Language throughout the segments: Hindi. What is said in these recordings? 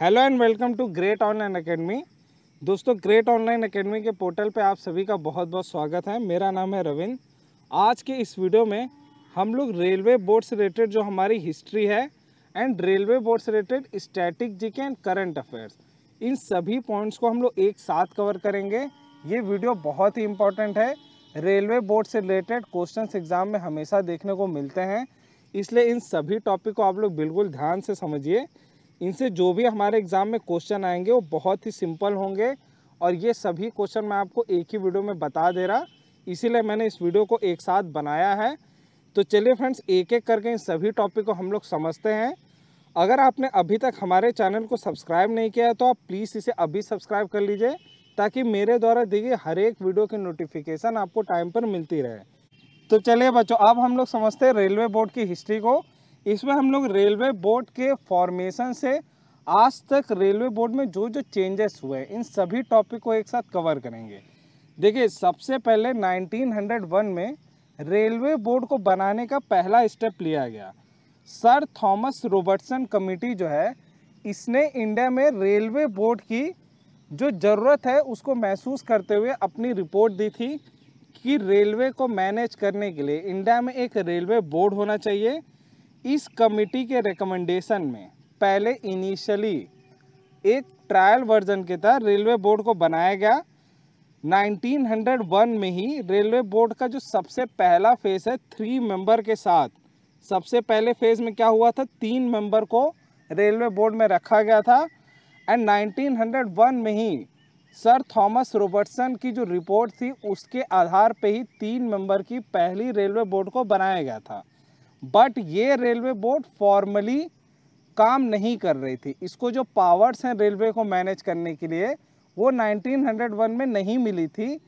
hello and welcome to great online academy दोस्तों ग्रेट ऑनलाइन अकेडमी के पोर्टल पे आप सभी का बहुत बहुत स्वागत है मेरा नाम है रविंद्र आज के इस वीडियो में हम लोग रेलवे बोर्ड से रिलेटेड जो हमारी हिस्ट्री है एंड रेलवे बोर्ड से related static G K and current affairs in सभी पॉइंट्स को हम लोग एक साथ कवर करेंगे ये वीडियो बहुत ही इंपॉर्टेंट है रेलवे बोर्ड से रिलेटेड क्वेश्चन एग्ज़ाम में हमेशा देखने को मिलते हैं इसलिए इन सभी टॉपिक को आप लोग बिल्कुल ध्यान से समझिए इनसे जो भी हमारे एग्ज़ाम में क्वेश्चन आएंगे वो बहुत ही सिंपल होंगे और ये सभी क्वेश्चन मैं आपको एक ही वीडियो में बता दे रहा इसीलिए मैंने इस वीडियो को एक साथ बनाया है तो चलिए फ्रेंड्स एक एक करके इन सभी टॉपिक को हम लोग समझते हैं अगर आपने अभी तक हमारे चैनल को सब्सक्राइब नहीं किया है तो आप प्लीज़ इसे अभी सब्सक्राइब कर लीजिए ताकि मेरे द्वारा दी गई हर एक वीडियो की नोटिफिकेशन आपको टाइम पर मिलती रहे तो चलिए बच्चों अब हम लोग समझते हैं रेलवे बोर्ड की हिस्ट्री को इसमें हम लोग रेलवे बोर्ड के फॉर्मेशन से आज तक रेलवे बोर्ड में जो जो चेंजेस हुए इन सभी टॉपिक को एक साथ कवर करेंगे देखिए सबसे पहले 1901 में रेलवे बोर्ड को बनाने का पहला स्टेप लिया गया सर थॉमस रॉबर्टसन कमेटी जो है इसने इंडिया में रेलवे बोर्ड की जो ज़रूरत है उसको महसूस करते हुए अपनी रिपोर्ट दी थी कि रेलवे को मैनेज करने के लिए इंडिया में एक रेलवे बोर्ड होना चाहिए इस कमिटी के रिकमेंडेशन में पहले इनिशियली एक ट्रायल वर्जन के तहत रेलवे बोर्ड को बनाया गया 1901 में ही रेलवे बोर्ड का जो सबसे पहला फेज है थ्री मेंबर के साथ सबसे पहले फेज में क्या हुआ था तीन मेंबर को रेलवे बोर्ड में रखा गया था एंड 1901 में ही सर थॉमस रॉबर्टसन की जो रिपोर्ट थी उसके आधार पे ही तीन मेंबर की पहली रेलवे बोर्ड को बनाया गया था बट ये रेलवे बोर्ड फॉर्मली काम नहीं कर रही थी इसको जो पावर्स हैं रेलवे को मैनेज करने के लिए वो 1901 में नहीं मिली थी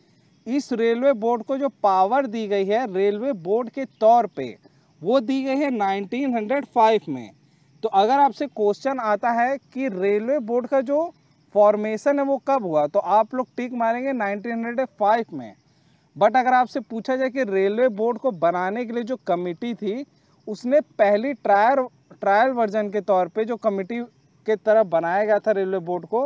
इस रेलवे बोर्ड को जो पावर दी गई है रेलवे बोर्ड के तौर पे वो दी गई है 1905 में तो अगर आपसे क्वेश्चन आता है कि रेलवे बोर्ड का जो फॉर्मेशन है वो कब हुआ तो आप लोग टिक मारेंगे 1905 में बट अगर आपसे पूछा जाए कि रेलवे बोर्ड को बनाने के लिए जो कमेटी थी उसने पहली ट्रायल ट्रायल वर्जन के तौर पे जो कमिटी के तरफ बनाया गया था रेलवे बोर्ड को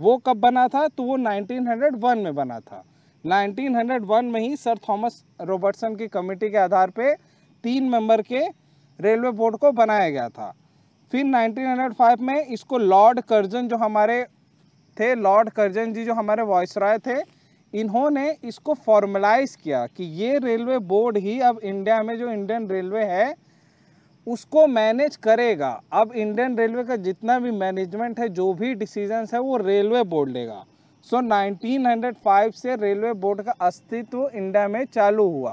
वो कब बना था तो वो 1901 में बना था 1901 में ही सर थॉमस रॉबर्टसन की कमेटी के आधार पे तीन मेंबर के रेलवे बोर्ड को बनाया गया था फिर 1905 में इसको लॉर्ड कर्जन जो हमारे थे लॉर्ड कर्जन जी जो हमारे वॉइस थे इन्होंने इसको फॉर्मलाइज किया कि ये रेलवे बोर्ड ही अब इंडिया में जो इंडियन रेलवे है उसको मैनेज करेगा अब इंडियन रेलवे का जितना भी मैनेजमेंट है जो भी डिसीजंस है वो रेलवे बोर्ड लेगा सो so, 1905 से रेलवे बोर्ड का अस्तित्व इंडिया में चालू हुआ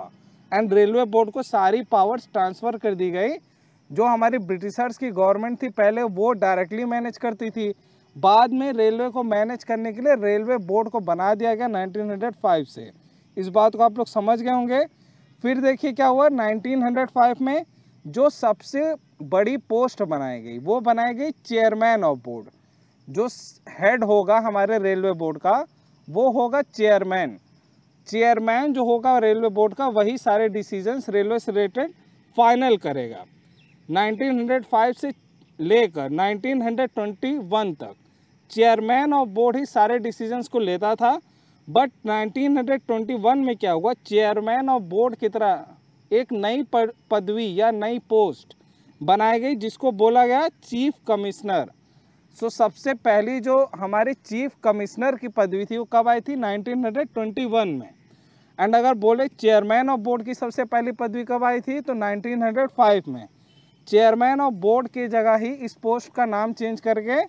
एंड रेलवे बोर्ड को सारी पावर्स ट्रांसफ़र कर दी गई जो हमारी ब्रिटिशर्स की गवर्नमेंट थी पहले वो डायरेक्टली मैनेज करती थी बाद में रेलवे को मैनेज करने के लिए रेलवे बोर्ड को बना दिया गया 1905 से इस बात को आप लोग समझ गए होंगे फिर देखिए क्या हुआ 1905 में जो सबसे बड़ी पोस्ट बनाई गई वो बनाई गई चेयरमैन ऑफ बोर्ड जो हेड होगा हमारे रेलवे बोर्ड का वो होगा चेयरमैन चेयरमैन जो होगा रेलवे बोर्ड का वही सारे डिसीजंस रेलवे से रिलेटेड फाइनल करेगा 1905 से लेकर 1921 तक चेयरमैन ऑफ बोर्ड ही सारे डिसीजंस को लेता था बट 1921 में क्या हुआ चेयरमैन ऑफ बोर्ड की तरह एक नई पदवी या नई पोस्ट बनाई गई जिसको बोला गया चीफ कमिश्नर सो so, सबसे पहली जो हमारे चीफ कमिश्नर की पदवी थी वो कब आई थी 1921 में एंड अगर बोले चेयरमैन ऑफ बोर्ड की सबसे पहली पदवी कब आई थी तो 1905 में चेयरमैन ऑफ बोर्ड की जगह ही इस पोस्ट का नाम चेंज करके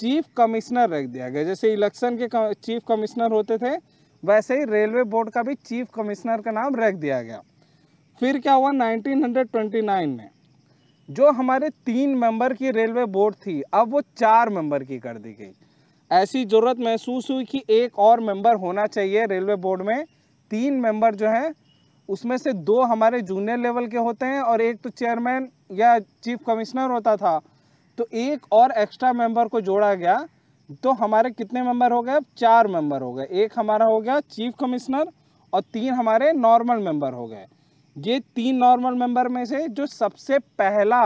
चीफ कमिश्नर रख दिया गया जैसे इलेक्शन के चीफ कमिश्नर होते थे वैसे ही रेलवे बोर्ड का भी चीफ कमिश्नर का नाम रख दिया गया फिर क्या हुआ 1929 में जो हमारे तीन मेंबर की रेलवे बोर्ड थी अब वो चार मेंबर की कर दी गई ऐसी ज़रूरत महसूस हुई कि एक और मेंबर होना चाहिए रेलवे बोर्ड में तीन मेंबर जो हैं उसमें से दो हमारे जूनियर लेवल के होते हैं और एक तो चेयरमैन या चीफ कमिश्नर होता था तो एक और एक्स्ट्रा मेंबर को जोड़ा गया तो हमारे कितने मेंबर हो गए अब चार मेंबर हो गए एक हमारा हो गया चीफ कमिश्नर और तीन हमारे नॉर्मल मेंबर हो गए ये तीन नॉर्मल मेंबर में से जो सबसे पहला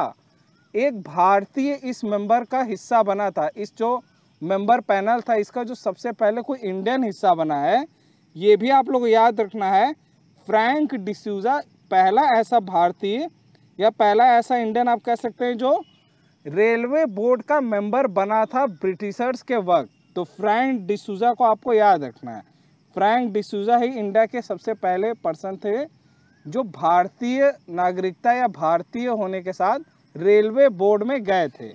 एक भारतीय इस मेंबर का हिस्सा बना था इस जो मेंबर पैनल था इसका जो सबसे पहले कोई इंडियन हिस्सा बना है ये भी आप लोग याद रखना है फ्रैंक डिसूजा पहला ऐसा भारतीय या पहला ऐसा इंडियन आप कह सकते हैं जो रेलवे बोर्ड का मेंबर बना था ब्रिटिशर्स के वक्त तो फ्रैंक डिसूजा को आपको याद रखना है फ्रैंक डिसूजा ही इंडिया के सबसे पहले पर्सन थे जो भारतीय नागरिकता या भारतीय होने के साथ रेलवे बोर्ड में गए थे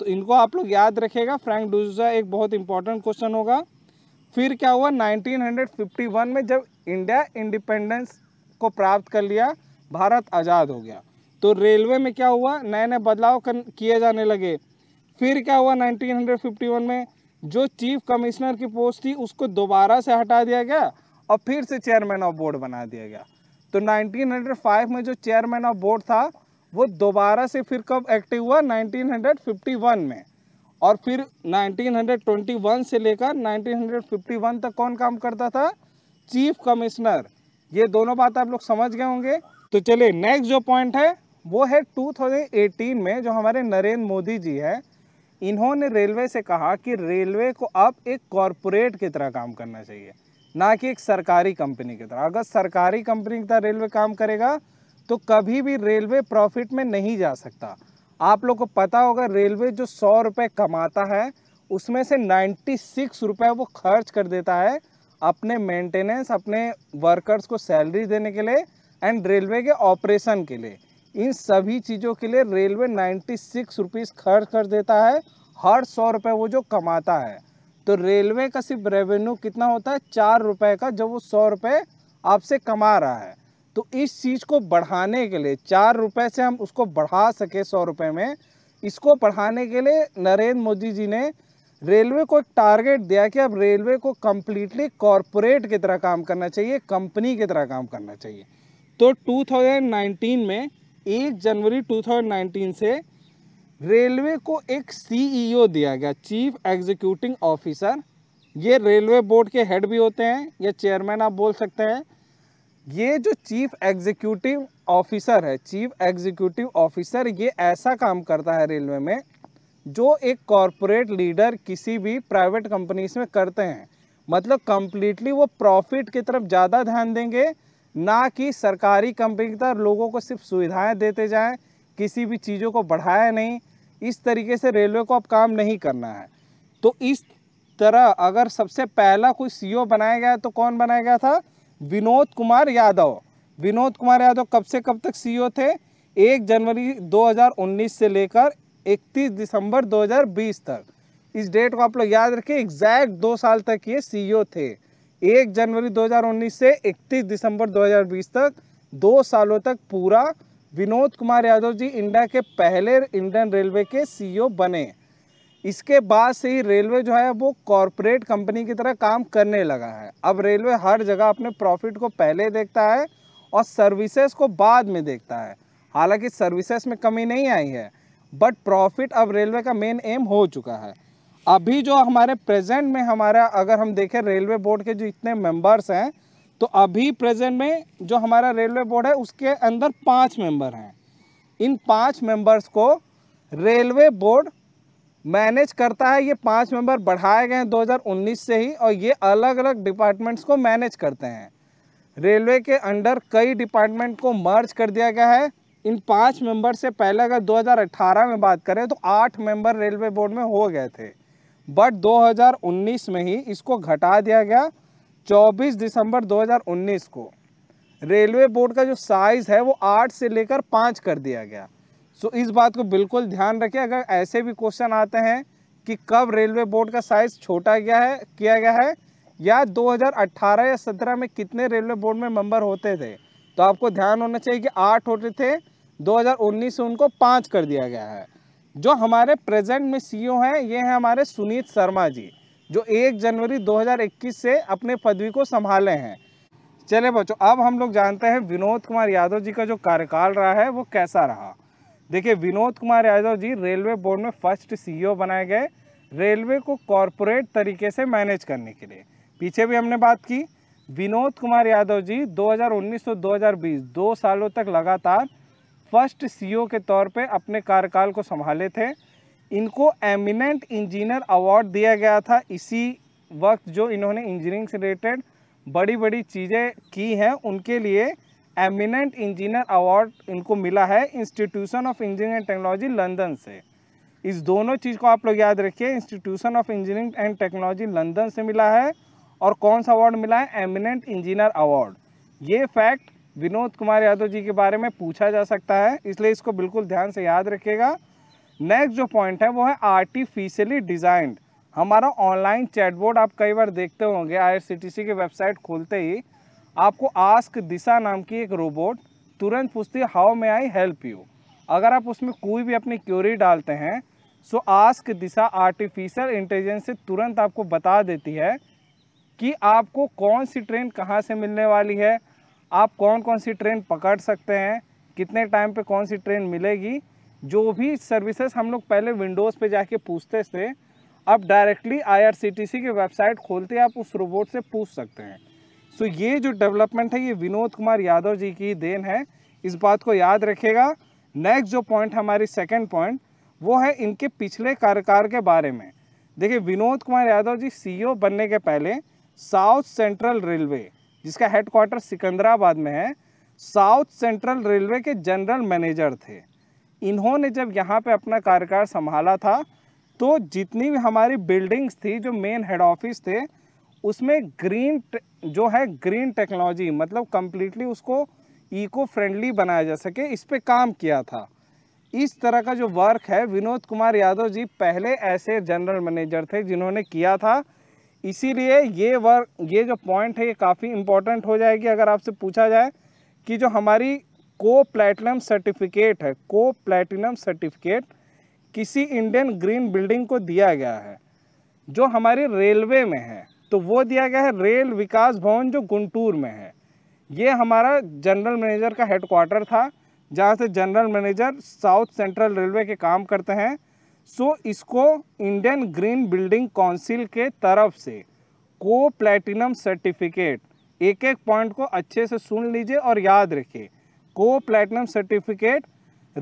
तो इनको आप लोग याद रखेगा फ्रैंक डूजा एक बहुत इंपॉर्टेंट क्वेश्चन होगा फिर क्या हुआ 1951 में जब इंडिया इंडिपेंडेंस को प्राप्त कर लिया भारत आज़ाद हो गया तो रेलवे में क्या हुआ नए नए बदलाव किए जाने लगे फिर क्या हुआ 1951 में जो चीफ कमिश्नर की पोस्ट थी उसको दोबारा से हटा दिया गया और फिर से चेयरमैन ऑफ बोर्ड बना दिया गया तो 1905 में जो चेयरमैन ऑफ बोर्ड था वो दोबारा से फिर कब एक्टिव हुआ 1951 में और फिर 1921 से लेकर 1951 तक कौन काम करता था चीफ कमिश्नर ये दोनों बात आप लोग समझ गए होंगे तो चलिए नेक्स्ट जो पॉइंट है वो है 2018 में जो हमारे नरेंद्र मोदी जी हैं इन्होंने रेलवे से कहा कि रेलवे को अब एक कॉरपोरेट की तरह काम करना चाहिए ना कि एक सरकारी कंपनी की तरह अगर सरकारी कंपनी की तरह रेलवे काम करेगा तो कभी भी रेलवे प्रॉफिट में नहीं जा सकता आप लोग को पता होगा रेलवे जो सौ रुपये कमाता है उसमें से नाइन्टी सिक्स रुपये वो खर्च कर देता है अपने मेंटेनेंस अपने वर्कर्स को सैलरी देने के लिए एंड रेलवे के ऑपरेशन के लिए इन सभी चीज़ों के लिए रेलवे नाइन्टी सिक्स रुपीज़ खर्च कर देता है हर सौ रुपये वो जो कमाता है तो रेलवे का सिर्फ रेवेन्यू कितना होता है चार रुपये का जब वो सौ रुपये आपसे कमा रहा है तो इस चीज़ को बढ़ाने के लिए चार रुपये से हम उसको बढ़ा सके सौ रुपये में इसको बढ़ाने के लिए नरेंद्र मोदी जी ने रेलवे को एक टारगेट दिया कि अब रेलवे को कम्प्लीटली कॉरपोरेट की तरह काम करना चाहिए कंपनी की तरह काम करना चाहिए तो 2019 में 1 जनवरी 2019 से रेलवे को एक सीईओ e दिया गया चीफ एग्जीक्यूटिंग ऑफिसर ये रेलवे बोर्ड के हेड भी होते हैं या चेयरमैन आप बोल सकते हैं ये जो चीफ एग्जीक्यूटिव ऑफिसर है चीफ एग्जीक्यूटिव ऑफिसर ये ऐसा काम करता है रेलवे में जो एक कॉरपोरेट लीडर किसी भी प्राइवेट कंपनीज में करते हैं मतलब कम्प्लीटली वो प्रॉफिट की तरफ ज़्यादा ध्यान देंगे ना कि सरकारी कंपनी की तरफ लोगों को सिर्फ सुविधाएं देते जाएं किसी भी चीज़ों को बढ़ाया नहीं इस तरीके से रेलवे को अब काम नहीं करना है तो इस तरह अगर सबसे पहला कोई सीईओ बनाया गया तो कौन बनाया गया था विनोद कुमार यादव विनोद कुमार यादव कब से कब तक सीईओ थे एक जनवरी 2019 से लेकर 31 दिसंबर 2020 तक इस डेट को आप लोग याद रखें एग्जैक्ट दो साल तक ये सीईओ थे एक जनवरी 2019 से 31 दिसंबर 2020 तक दो सालों तक पूरा विनोद कुमार यादव जी इंडिया के पहले इंडियन रेलवे के सीईओ e बने इसके बाद से ही रेलवे जो है वो कॉरपोरेट कंपनी की तरह काम करने लगा है अब रेलवे हर जगह अपने प्रॉफिट को पहले देखता है और सर्विसेज को बाद में देखता है हालांकि सर्विसेज में कमी नहीं आई है बट प्रॉफिट अब रेलवे का मेन एम हो चुका है अभी जो हमारे प्रेजेंट में हमारा अगर हम देखें रेलवे बोर्ड के जो इतने मेंबर्स हैं तो अभी प्रेजेंट में जो हमारा रेलवे बोर्ड है उसके अंदर पाँच मेंबर हैं इन पाँच मेंबर्स को रेलवे बोर्ड मैनेज करता है ये पाँच मेंबर बढ़ाए गए हैं 2019 से ही और ये अलग अलग डिपार्टमेंट्स को मैनेज करते हैं रेलवे के अंडर कई डिपार्टमेंट को मर्ज कर दिया गया है इन पाँच मेंबर से पहले अगर 2018 में बात करें तो आठ मेंबर रेलवे बोर्ड में हो गए थे बट 2019 में ही इसको घटा दिया गया 24 दिसंबर 2019 को रेलवे बोर्ड का जो साइज़ है वो आठ से लेकर पाँच कर दिया गया सो इस बात को बिल्कुल ध्यान रखें अगर ऐसे भी क्वेश्चन आते हैं कि कब रेलवे बोर्ड का साइज़ छोटा गया है किया गया है या 2018 या 17 में कितने रेलवे बोर्ड में मेंबर होते थे तो आपको ध्यान होना चाहिए कि आठ होते थे 2019 से उनको पाँच कर दिया गया है जो हमारे प्रेजेंट में सीईओ हैं ये हैं हमारे सुनीत शर्मा जी जो 1 जनवरी 2021 से अपने पदवी को संभाले हैं चले बच्चों अब हम लोग जानते हैं विनोद कुमार यादव जी का जो कार्यकाल रहा है वो कैसा रहा देखिए विनोद कुमार यादव जी रेलवे बोर्ड में फर्स्ट सीईओ बनाए गए रेलवे को कॉरपोरेट तरीके से मैनेज करने के लिए पीछे भी हमने बात की विनोद कुमार यादव जी 2019 से 2020 दो सालों तक लगातार फर्स्ट सीईओ के तौर पे अपने कार्यकाल को संभाले थे इनको एमिनेंट इंजीनियर अवार्ड दिया गया था इसी वक्त जो इन्होंने इंजीनियरिंग से रिलेटेड बड़ी बड़ी चीज़ें की हैं उनके लिए एमिनेंट इंजीनियर अवार्ड इनको मिला है institution of engineering and technology London से इस दोनों चीज़ को आप लोग याद रखिए institution of engineering and technology London से मिला है और कौन सा अवार्ड मिला है एमिनेंट इंजीनियर अवार्ड ये फैक्ट विनोद कुमार यादव जी के बारे में पूछा जा सकता है इसलिए इसको बिल्कुल ध्यान से याद रखिएगा नेक्स्ट जो पॉइंट है वो है आर्टिफिशियली डिज़ाइंड हमारा ऑनलाइन चैटबोर्ड आप कई बार देखते होंगे आई की वेबसाइट खोलते ही आपको आस्क दिशा नाम की एक रोबोट तुरंत पूछती है how may I help you अगर आप उसमें कोई भी अपनी क्यूरी डालते हैं so ask Disha artificial intelligence से तुरंत आपको बता देती है कि आपको कौन सी ट्रेन कहाँ से मिलने वाली है आप कौन कौन सी ट्रेन पकड़ सकते हैं कितने टाइम पे कौन सी ट्रेन मिलेगी जो भी सर्विसेज हम लोग पहले विंडोज़ पे जाके पूछते थे अब डायरेक्टली आईआरसीटीसी की वेबसाइट खोलते आप उस रोबोट से पूछ सकते हैं सो so, ये जो डेवलपमेंट है ये विनोद कुमार यादव जी की देन है इस बात को याद रखेगा नेक्स्ट जो पॉइंट हमारी सेकेंड पॉइंट वो है इनके पिछले कार्यकाल के बारे में देखिए विनोद कुमार यादव जी सी e बनने के पहले साउथ सेंट्रल रेलवे जिसका हेडक्वार्टर सिकंदराबाद में है साउथ सेंट्रल रेलवे के जनरल मैनेजर थे इन्होंने जब यहाँ पे अपना कार्यकाल संभाला था तो जितनी भी हमारी बिल्डिंग्स थी जो मेन हेड ऑफिस थे उसमें ग्रीन जो है ग्रीन टेक्नोलॉजी मतलब कम्प्लीटली उसको इको फ्रेंडली बनाया जा सके इस पर काम किया था इस तरह का जो वर्क है विनोद कुमार यादव जी पहले ऐसे जनरल मैनेजर थे जिन्होंने किया था इसीलिए ये वर्क ये जो पॉइंट है ये काफ़ी इम्पोर्टेंट हो जाएगी अगर आपसे पूछा जाए कि जो हमारी को प्लेटिनम सर्टिफिकेट है को प्लेटिनम सर्टिफिकेट किसी इंडियन ग्रीन बिल्डिंग को दिया गया है जो हमारे रेलवे में है तो वो दिया गया है रेल विकास भवन जो गुंटूर में है ये हमारा जनरल मैनेजर का हेडक्वार्टर था जहाँ से general manager south central railway के काम करते हैं सो इसको इंडियन ग्रीन बिल्डिंग काउंसिल के तरफ से को प्लेटिनम सर्टिफिकेट एक एक पॉइंट को अच्छे से सुन लीजिए और याद रखिए को प्लेटिनम सर्टिफिकेट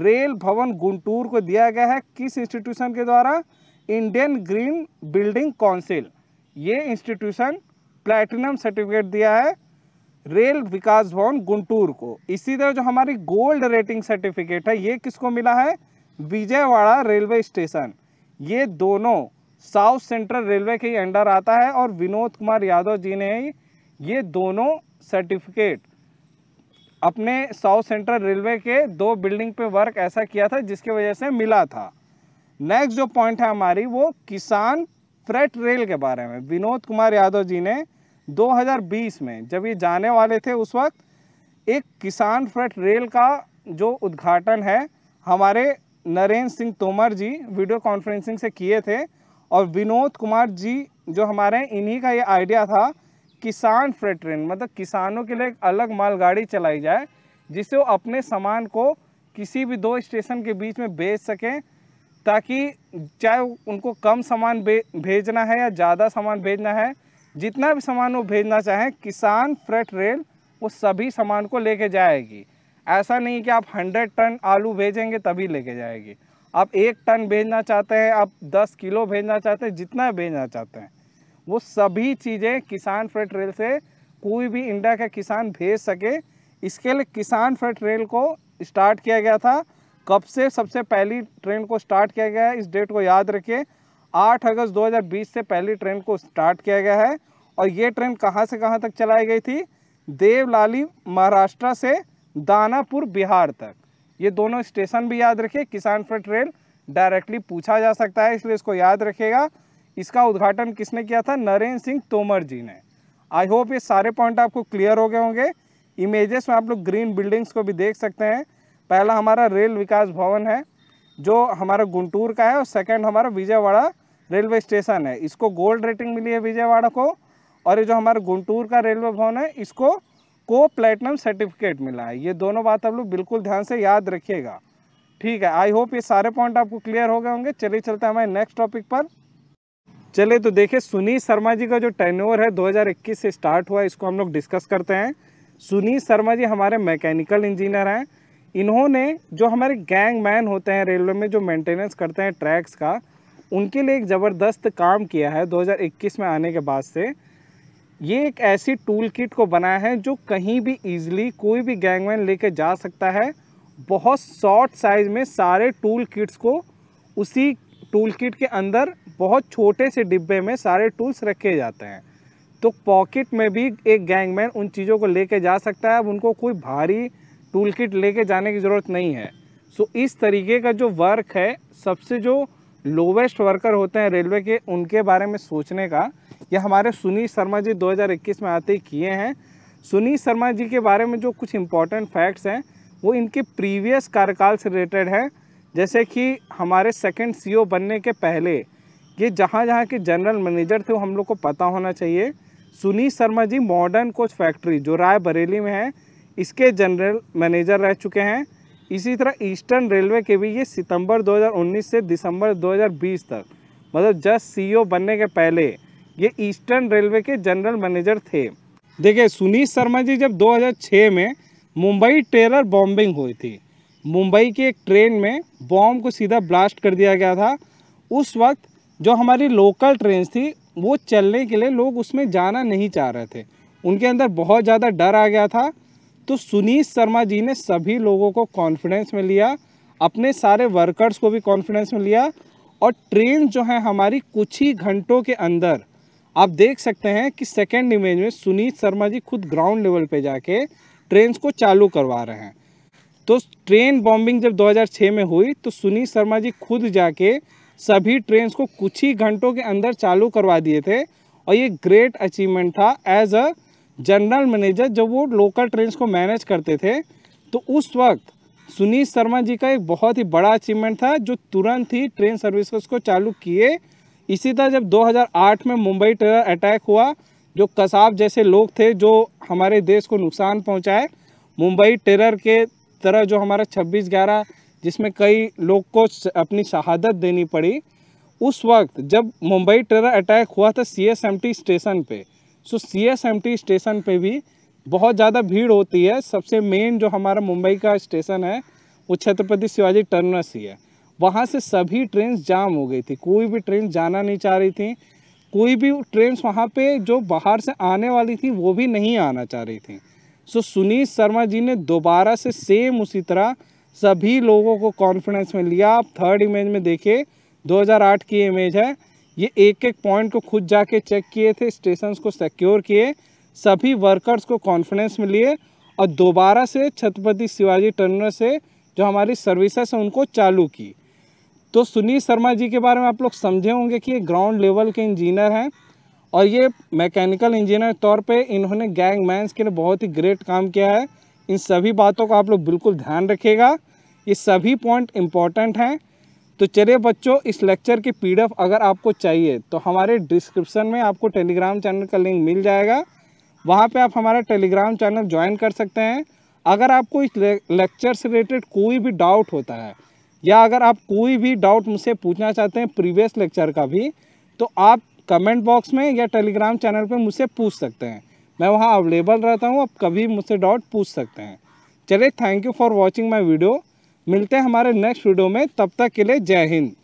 रेल भवन गुंटूर को दिया गया है किस इंस्टीट्यूशन के द्वारा इंडियन ग्रीन बिल्डिंग काउंसिल ये इंस्टीट्यूशन प्लेटिनम सर्टिफिकेट दिया है रेल विकास भवन गुंटूर को इसी तरह जो हमारी गोल्ड रेटिंग सर्टिफिकेट है ये किसको मिला है विजयवाड़ा रेलवे स्टेशन ये दोनों साउथ सेंट्रल रेलवे के अंडर आता है और विनोद कुमार यादव जी ने ये दोनों सर्टिफिकेट अपने साउथ सेंट्रल रेलवे के दो बिल्डिंग पे वर्क ऐसा किया था जिसकी वजह से मिला था नेक्स्ट जो पॉइंट है हमारी वो किसान फ्रेट रेल के बारे में विनोद कुमार यादव जी ने 2020 में जब ये जाने वाले थे उस वक्त एक किसान फ्रेट रेल का जो उद्घाटन है हमारे नरेंद्र सिंह तोमर जी वीडियो कॉन्फ्रेंसिंग से किए थे और विनोद कुमार जी जो हमारे इन्हीं का ये आइडिया था किसान फ्रेट ट्रेन मतलब किसानों के लिए एक अलग मालगाड़ी चलाई जाए जिससे वो अपने सामान को किसी भी दो स्टेशन के बीच में बेच सकें ताकि चाहे उनको कम सामान भेजना है या ज़्यादा सामान भेजना है जितना भी सामान वो भेजना चाहें किसान फ्रेट रेल वो सभी सामान को लेके जाएगी ऐसा नहीं कि आप हंड्रेड टन आलू भेजेंगे तभी लेके जाएगी आप एक टन भेजना चाहते हैं आप दस किलो भेजना चाहते हैं जितना भेजना चाहते हैं वो सभी चीज़ें किसान फ्रेट रेल से कोई भी इंडिया का किसान भेज सके इसके लिए किसान फ्रेट रेल को स्टार्ट किया गया था कब से सबसे पहली ट्रेन को स्टार्ट किया गया है इस डेट को याद रखिए 8 अगस्त 2020 से पहली ट्रेन को स्टार्ट किया गया है और ये ट्रेन कहाँ से कहाँ तक चलाई गई थी देवलाली महाराष्ट्र से दानापुर बिहार तक ये दोनों स्टेशन भी याद रखिए किसान फ्रेट रेल डायरेक्टली पूछा जा सकता है इसलिए इसको याद रखिएगा इसका उद्घाटन किसने किया था नरेंद्र सिंह तोमर जी ने आई होप ये सारे पॉइंट आपको क्लियर हो गए होंगे इमेजेस में आप लोग ग्रीन बिल्डिंग्स को भी देख सकते हैं पहला हमारा रेल विकास भवन है जो हमारा गुंटूर का है और सेकंड हमारा विजयवाड़ा रेलवे स्टेशन है इसको गोल्ड रेटिंग मिली है विजयवाड़ा को और ये जो हमारा गुंटूर का रेलवे भवन है इसको को प्लेटिनम सर्टिफिकेट मिला है ये दोनों बात आप लोग बिल्कुल ध्यान से याद रखिएगा ठीक है आई होप ये सारे पॉइंट आपको क्लियर हो गए होंगे चलिए चलते हैं हमारे नेक्स्ट टॉपिक पर चले तो देखिए सुनील शर्मा जी का जो टर्नओवर है 2021 से स्टार्ट हुआ इसको हम लोग डिस्कस करते हैं सुनील शर्मा जी हमारे मैकेनिकल इंजीनियर हैं इन्होंने जो हमारे गैंग मैन होते हैं रेलवे में जो मेंटेनेंस करते हैं ट्रैक्स का उनके लिए एक ज़बरदस्त काम किया है 2021 में आने के बाद से ये एक ऐसी टूल किट को बनाया है जो कहीं भी ईजिली कोई भी गैंगमैन लेके जा सकता है बहुत शॉर्ट साइज में सारे टूल किट्स को उसी टूल किट के अंदर बहुत छोटे से डिब्बे में सारे टूल्स रखे जाते हैं तो पॉकेट में भी एक गैंगमैन उन चीज़ों को लेके जा सकता है अब उनको कोई भारी टूल किट ले जाने की ज़रूरत नहीं है सो इस तरीके का जो वर्क है सबसे जो लोवेस्ट वर्कर होते हैं रेलवे के उनके बारे में सोचने का यह हमारे सुनील शर्मा जी 2021 में आते ही किए हैं सुनील शर्मा जी के बारे में जो कुछ इम्पोर्टेंट फैक्ट्स हैं वो इनके प्रीवियस कार्यकाल से रिलेटेड है जैसे कि हमारे सेकंड सीईओ e बनने के पहले ये जहाँ जहाँ के जनरल मैनेजर थे वो हम लोग को पता होना चाहिए Sunil Sharma ji modern coach factory जो राय बरेली में है इसके जनरल मैनेजर रह चुके हैं इसी तरह ईस्टर्न रेलवे के भी ये सितंबर 2019 से दिसंबर 2020 तक मतलब जस्ट सीईओ e बनने के पहले ये ईस्टर्न रेलवे के जनरल मैनेजर थे देखिए सुनील शर्मा जी जब 2006 में मुंबई टेरर बॉम्बिंग हुई थी मुंबई की एक ट्रेन में बॉम्ब को सीधा ब्लास्ट कर दिया गया था उस वक्त जो हमारी लोकल ट्रेन थी वो चलने के लिए लोग उसमें जाना नहीं चाह रहे थे उनके अंदर बहुत ज़्यादा डर आ गया था तो सुनीत शर्मा जी ने सभी लोगों को कॉन्फिडेंस में लिया अपने सारे वर्कर्स को भी कॉन्फिडेंस में लिया और ट्रेन जो है हमारी कुछ ही घंटों के अंदर आप देख सकते हैं कि सेकेंड इमेज में सुनीत शर्मा जी खुद ग्राउंड लेवल पर जाके ट्रेन को चालू करवा रहे हैं तो ट्रेन बॉम्बिंग जब 2006 में हुई तो सुनील शर्मा जी खुद जाके सभी ट्रेन को कुछ ही घंटों के अंदर चालू करवा दिए थे और ये ग्रेट अचीवमेंट था एज अ जनरल मैनेजर जब वो लोकल ट्रेन को मैनेज करते थे तो उस वक्त सुनील शर्मा जी का एक बहुत ही बड़ा अचीवमेंट था जो तुरंत ही ट्रेन सर्विसेज को चालू किए इसी तरह जब 2008 में मुंबई टेरर अटैक हुआ जो कसाब जैसे लोग थे जो हमारे देश को नुकसान पहुंचाए मुंबई टेरर के तरह जो हमारा छब्बीस ग्यारह जिसमें कई लोग को अपनी शहादत देनी पड़ी उस वक्त जब मुंबई टेरर अटैक हुआ था C S M T station पे so C S M T station पे भी बहुत ज़्यादा भीड़ होती है सबसे मेन जो हमारा मुंबई का स्टेशन है वो छत्रपति शिवाजी टर्मिनस ही है वहाँ से सभी ट्रेन जाम हो गई थी कोई भी ट्रेन जाना नहीं चाह रही थी कोई भी ट्रेन वहाँ पे जो बाहर से आने वाली थी वो भी नहीं आना चाह रही थी सो सुनील शर्मा जी ने दोबारा से सेम उसी तरह सभी लोगों को कॉन्फिडेंस में लिया आप थर्ड इमेज में देखिए 2008 की इमेज है ये एक एक पॉइंट को खुद जाके चेक किए थे स्टेशन को सिक्योर किए सभी वर्कर्स को कॉन्फिडेंस में लिए और दोबारा से छत्रपति शिवाजी टर्मिनल से जो हमारी सर्विसेस हैं उनको चालू की तो सुनील शर्मा जी के बारे में आप लोग समझे होंगे कि ये ग्राउंड लेवल के इंजीनियर हैं और ये मैकेनिकल इंजीनियर तौर पे इन्होंने गैंग मैंस के लिए बहुत ही ग्रेट काम किया है इन सभी बातों का आप लोग बिल्कुल ध्यान रखिएगा ये सभी पॉइंट इम्पॉर्टेंट हैं तो चलिए बच्चों इस लेक्चर की पी अगर आपको चाहिए तो हमारे डिस्क्रिप्सन में आपको टेलीग्राम चैनल का लिंक मिल जाएगा वहाँ पर आप हमारा टेलीग्राम चैनल ज्वाइन कर सकते हैं अगर आपको इस लेक्चर से रिलेटेड कोई भी डाउट होता है या अगर आप कोई भी डाउट मुझसे पूछना चाहते हैं प्रीवियस लेक्चर का भी तो आप कमेंट बॉक्स में या टेलीग्राम चैनल पर मुझसे पूछ सकते हैं मैं वहाँ अवेलेबल रहता हूँ आप कभी मुझसे डाउट पूछ सकते हैं चलिए thank you for watching my video मिलते हैं हमारे नेक्स्ट वीडियो में तब तक के लिए जय हिंद